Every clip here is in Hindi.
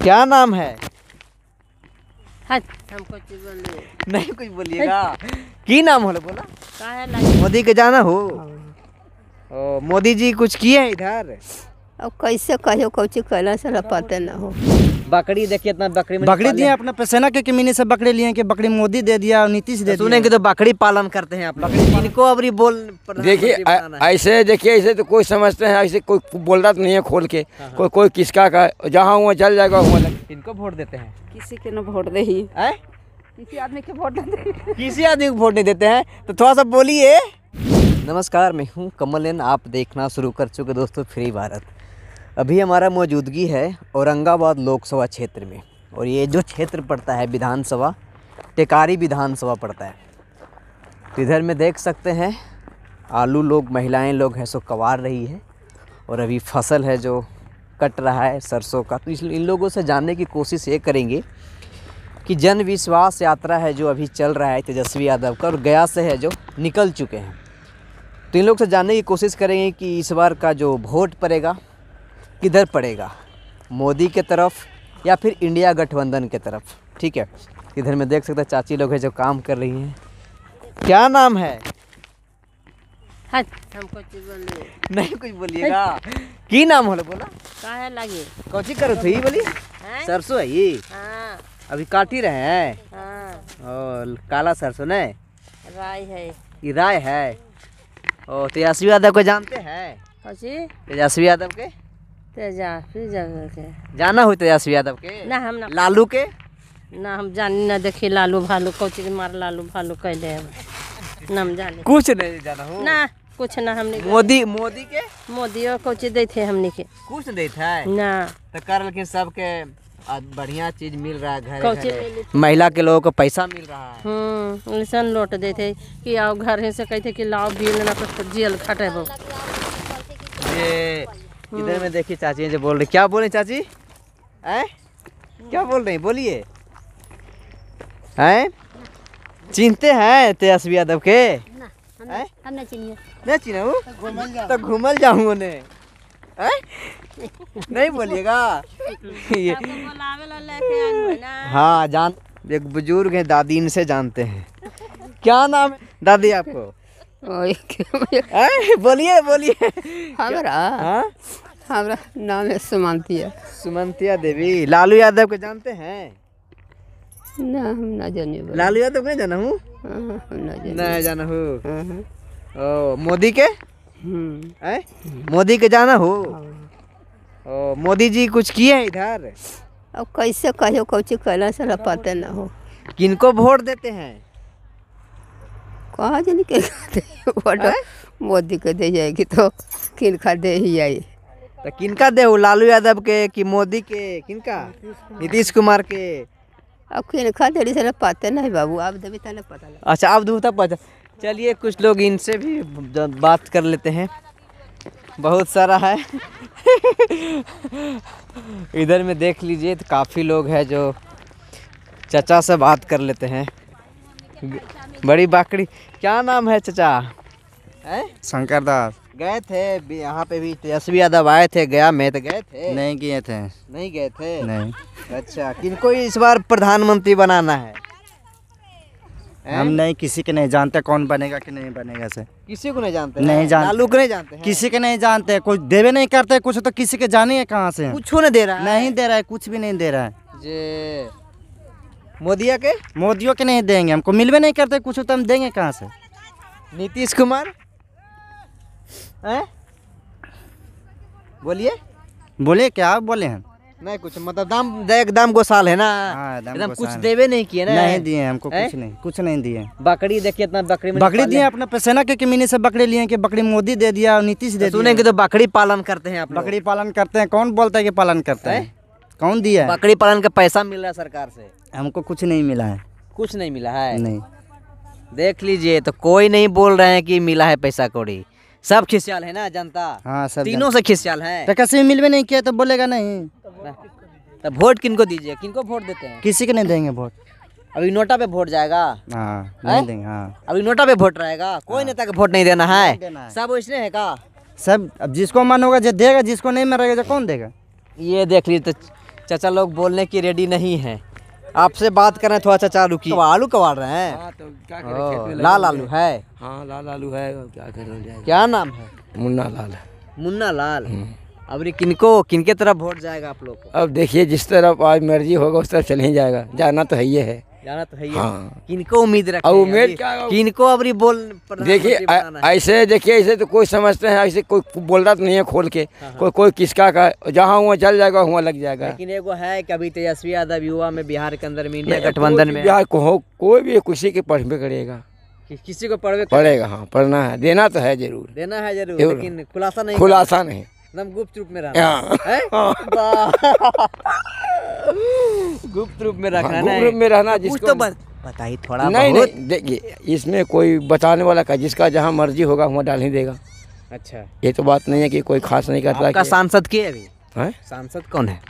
क्या नाम है हट हमको नहीं कुछ बोलिएगा की नाम होला बोला मोदी के जाना हो हाँ। ओ, मोदी जी कुछ किए हैं इधर अब कैसे कहो कुछ कहला से पाते ना हो बकरी देखिए इतना बकरी में बकरी दिए अपना पसेना के कमीने से बकरी लिए कि बकरी मोदी दे दिया नीतीश दे तो सुनेंगे तो बकरी पालन करते हैं आप लोग इनको अबरी बोल देखिए ऐसे देखिए ऐसे तो कोई समझते हैं ऐसे कोई बोल रहा तो नहीं है खोल के हाँ, हाँ। कोई कोई किसका का जहाँ हुआ जल जाएगा हुआ इनको वोट देते हैं किसी के ना वोट दे ही किसी आदमी के वोट नहीं किसी आदमी को वोट नहीं देते हैं तो थोड़ा सा बोलिए नमस्कार मैं हूँ कमलन आप देखना शुरू कर चुके दोस्तों फ्री भारत अभी हमारा मौजूदगी है औरंगाबाद लोकसभा क्षेत्र में और ये जो क्षेत्र पड़ता है विधानसभा टेकारी विधानसभा पड़ता है तो इधर में देख सकते हैं आलू लोग महिलाएं लोग हैं सो कवार रही है और अभी फसल है जो कट रहा है सरसों का तो इसलिए इन लोगों से जानने की कोशिश ये करेंगे कि जन विश्वास यात्रा है जो अभी चल रहा है तेजस्वी यादव का और गया से है जो निकल चुके हैं तो इन लोग से जानने की कोशिश करेंगे कि इस बार का जो वोट पड़ेगा किधर पड़ेगा मोदी के तरफ या फिर इंडिया गठबंधन के तरफ ठीक है इधर में देख सकता चाची लोग हैं जो काम कर रही हैं क्या नाम है हाँ, नहीं कुछ बोलिएगा की नाम हो बोला है करो थी बोली सरसों है ये हाँ। अभी काटी रहे हैं हाँ। और काला सरसों ने राय है राय है ओ तेजस्वी यादव को जानते हैं तेजस्वी यादव के तेजस्वी यादव के जाना हुई तेजस्वी तो यादव के ना हम ना लालू के ना हम जान ना देखी लालू भालू कोची मार लालू भालू कैले ना हम जाने कुछ नहीं जाना हो ना कुछ ना हमने मोदी मोदी के मोदियों को चीज दे थे हमने के कुछ दे था ना तो कर लेकिन सबके बढ़िया चीज मिल रहा है घर महिला के लोगों को पैसा मिल रहा है हम्म लौट दे थे कि आओ घर से कहते कि लाओ बिल ना तो जेल खटे ये इधर में देखिए चाची जो बोल रहे क्या बोले चाची हैं क्या बोल रहे बोलिए हैं चिनते हैं तेजस्वी यादव के नहीं चिन्ह तो घूमल जाऊँ तो उन्हें नहीं बोलिएगा तो हाँ जान एक बुजुर्ग हैं दादी इनसे जानते हैं क्या नाम दादी आपको बोलिए बोलिए हमरा हाँ? हमारा नाम है सुमंतिया सुमंतिया देवी लालू यादव को जानते हैं ना हम ना जाने लालू यादव नहीं जाना हूँ हाँ, हाँ, ना जाना हूँ हाँ, मोदी के हम्म। मोदी के जाना हो मोदी जी कुछ किए हैं इधर अब कैसे कहो कौची कैला से पाते ना हो किनको वोट देते हैं कहा जानी के खाते वोट मोदी के दे जाएगी तो किनका दे ही आई तो किनका दे लालू यादव के कि मोदी के किनका नीतीश कुमार के अब किनका रही से पाते नहीं बाबू आप देवी तो नहीं पता अच्छा आप दूता तो पता चलिए कुछ लोग इनसे भी बात कर लेते हैं बहुत सारा है इधर में देख लीजिए तो काफ़ी लोग हैं जो चचा से बात कर लेते हैं बड़ी बकरी क्या नाम है चचा है शंकर दास गए थे यहाँ पे भी तेजस्वी यादव आए थे गया में तो गए थे नहीं गए थे नहीं गए थे नहीं अच्छा किनको इस बार प्रधानमंत्री बनाना है हम नहीं किसी के नहीं जानते कौन बनेगा कि नहीं बनेगा से किसी को नहीं जानते नहीं जानते लालू को नहीं जानते किसी के नहीं जानते कुछ देवे नहीं करते कुछ तो किसी के जाने कहाँ से कुछ नहीं दे रहा है नहीं दे रहा है कुछ भी नहीं दे रहा है मोदिया के मोदियों के नहीं देंगे हमको मिलवे नहीं करते कुछ तो हम देंगे कहाँ से नीतीश कुमार हैं बोलिए बोले क्या बोले हैं नहीं कुछ मतलब दाम एकदम गोसाल है ना हाँ, एकदम कुछ देवे नहीं किए ना नहीं दिए हमको कुछ नहीं कुछ नहीं दिए बकरी देखिए इतना बकरी बकरी दिए अपना पैसेना के कमीने से बकरी लिए कि बकरी मोदी दे दिया और नीतीश दे तो सुनेंगे तो बकरी पालन करते हैं आप बकरी पालन करते हैं कौन बोलता है कि पालन करते हैं कौन दिया बकरी पालन का पैसा मिल रहा है सरकार से हमको कुछ नहीं मिला है कुछ नहीं मिला है नहीं देख लीजिए तो कोई नहीं बोल रहे हैं कि मिला है पैसा कौड़ी सब खिसियाल है ना जनता हाँ सब तीनों से खिसियाल है तो कैसे मिलवे नहीं किया तो बोलेगा नहीं तो वोट किनको दीजिए किनको वोट देते हैं किसी को नहीं देंगे वोट अभी नोटा पे वोट जाएगा हाँ नहीं देंगे हाँ अभी नोटा पे वोट रहेगा कोई हाँ। नेता को वोट नहीं देना है सब उसने है का सब अब जिसको मन होगा जो देगा जिसको नहीं मन रहेगा जो कौन देगा ये देख लीजिए तो चाचा लोग बोलने की रेडी नहीं है आपसे बात कर रहे हैं थोड़ा चाचा रुकी आलू कबाड़ रहे हैं हाँ, तो लाल आलू है हाँ लाल आलू है क्या क्या नाम है मुन्ना लाल मुन्ना लाल हम्म। अब किनको किनके तरफ वोट जाएगा आप लोग अब देखिए जिस तरफ आज मर्जी होगा उस तरफ चले ही जाएगा जाना तो है ही है जाना तो है हाँ। किनको उम्मीद रखते हैं उम्मीद क्या किनको अभी बोल देखिए ऐसे देखिए ऐसे तो कोई समझते हैं ऐसे कोई बोल रहा तो नहीं है खोल के हाँ, हाँ। कोई कोई किसका का जहाँ हुआ चल जाएगा हुआ लग जाएगा लेकिन एगो है कि अभी तेजस्वी यादव युवा में बिहार के अंदर में गठबंधन में बिहार को कोई भी किसी के पढ़ में करेगा किसी को पढ़वे तो- पड़ेगा हाँ पढ़ना है देना तो है जरूर देना है जरूर लेकिन खुलासा नहीं खुलासा नहीं एकदम गुप्त रूप में रहना हाँ। है हाँ। गुप्त रूप में रखना हाँ, गुप्त रूप में रहना जिसको तो बताइए थोड़ा नहीं नहीं देखिए इसमें कोई बताने वाला का जिसका जहाँ मर्जी होगा वहाँ डाल ही देगा अच्छा ये तो बात नहीं है कि कोई खास नहीं करता आपका सांसद के अभी है हाँ? सांसद कौन है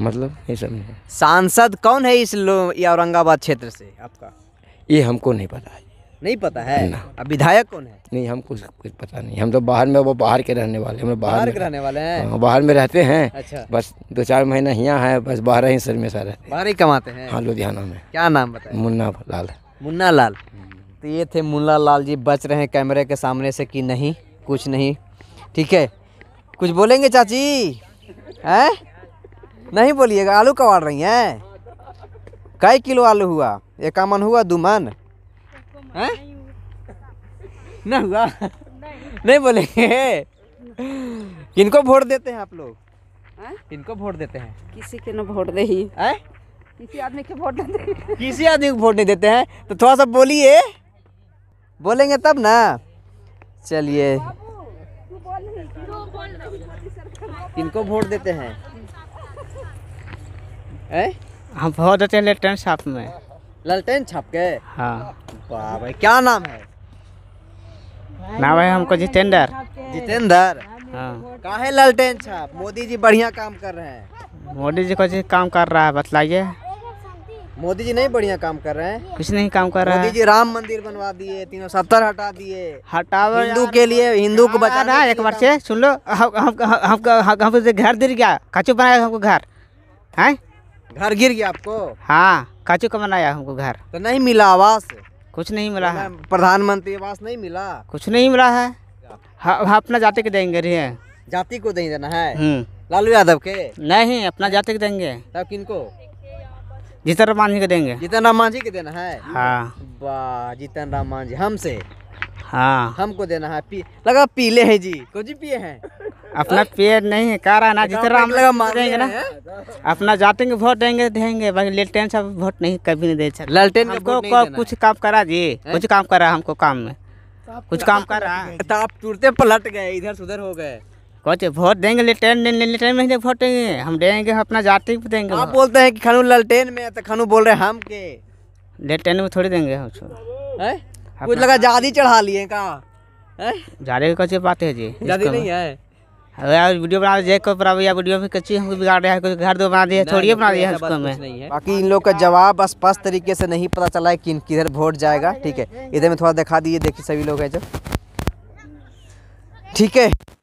मतलब ये सब सांसद कौन है इस औरंगाबाद क्षेत्र से आपका ये हमको नहीं पता है नहीं पता है अब विधायक कौन है नहीं हम कुछ कुछ पता नहीं हम तो बाहर में वो बाहर के रहने वाले हम बाहर, के रहने वाले हैं हाँ, बाहर में रहते हैं अच्छा बस दो चार महीना यहाँ है बस बाहर ही सर में सारे बाहर ही कमाते हैं हाँ लुधियाना में क्या नाम बताए मुन्ना लाल मुन्ना लाल तो ये थे मुन्ना लाल जी बच रहे हैं कैमरे के सामने से कि नहीं कुछ नहीं ठीक है कुछ बोलेंगे चाची है नहीं बोलिएगा आलू कबाड़ रही हैं कई किलो आलू हुआ एक आमन हुआ दो मन हैं ना हुआ नहीं बोलेंगे किनको वोट देते हैं आप लोग किनको वोट देते हैं किसी के ना वोट दे ही किसी आदमी के वोट नहीं देते किसी आदमी को वोट नहीं देते हैं तो थोड़ा सा बोलिए बोलेंगे तब ना चलिए किनको वोट देते हैं ए? हम वोट देते हैं ललटेन छाप में ललटेन छाप के हाँ भाई क्या नाम है नाम भाई हमको जितेंद्र जितेंद्र हाँ काहे लालटेन छाप मोदी जी बढ़िया काम कर रहे हैं मोदी जी को जी काम कर रहा है बतलाइए मोदी जी नहीं बढ़िया काम कर रहे हैं कुछ नहीं काम कर रहे हैं मोदी जी राम मंदिर बनवा दिए तीनों सत्तर हटा दिए हटा हिंदू के लिए हिंदू को बचा रहा एक बार से सुन लो हमको घर गिर गया कचू बनाया हमको घर है घर गिर गया आपको हाँ काचू का बनाया हमको घर तो नहीं मिला आवास कुछ नहीं मिला है प्रधानमंत्री आवास नहीं मिला कुछ नहीं मिला है हाँ, हाँ, अपना जाति के देंगे रही है जाति को नहीं देना है हम्म। लालू यादव के नहीं अपना जाति के देंगे तब किनको जीतन राम मांझी के देंगे जीतन राम मांझी के देना है हाँ जीतन राम मांझी हमसे हाँ हमको देना है पी लगा पीले हैं जी को जी पिए हैं अपना पेड़ नहीं है कह रहा ना जिस तरह हम लोग मारेंगे ना अपना जाते हैं वोट देंगे देंगे भाई लेटेन साहब वोट नहीं कभी नहीं दे सकते ललटेन हमको कुछ काम करा जी कुछ काम करा हमको काम में कुछ काम कर रहा है तो आप टूटते तो पलट गए इधर से उधर हो गए कोचे वोट देंगे लेटेन लेटेन में वोट देंगे हम देंगे अपना जाति को देंगे आप बोलते हैं कि खानू लालटेन में तो खानू बोल रहे हैं हम के लेटेन में थोड़ी देंगे हम कुछ लगा ज्यादा चढ़ा लिए का ज्यादा कैसे बात है जी ज्यादा नहीं है यार वीडियो बना दे को बराबर या वीडियो में कच्ची हमको बिगाड़ रहा है कोई घर दो बना दिया थोड़ी बना दिया उसको हमें बाकी इन लोग का जवाब स्पष्ट तरीके से नहीं पता चला है कि किधर वोट जाएगा ठीक है इधर में थोड़ा दिखा दिए देखिए सभी लोग हैं जो ठीक है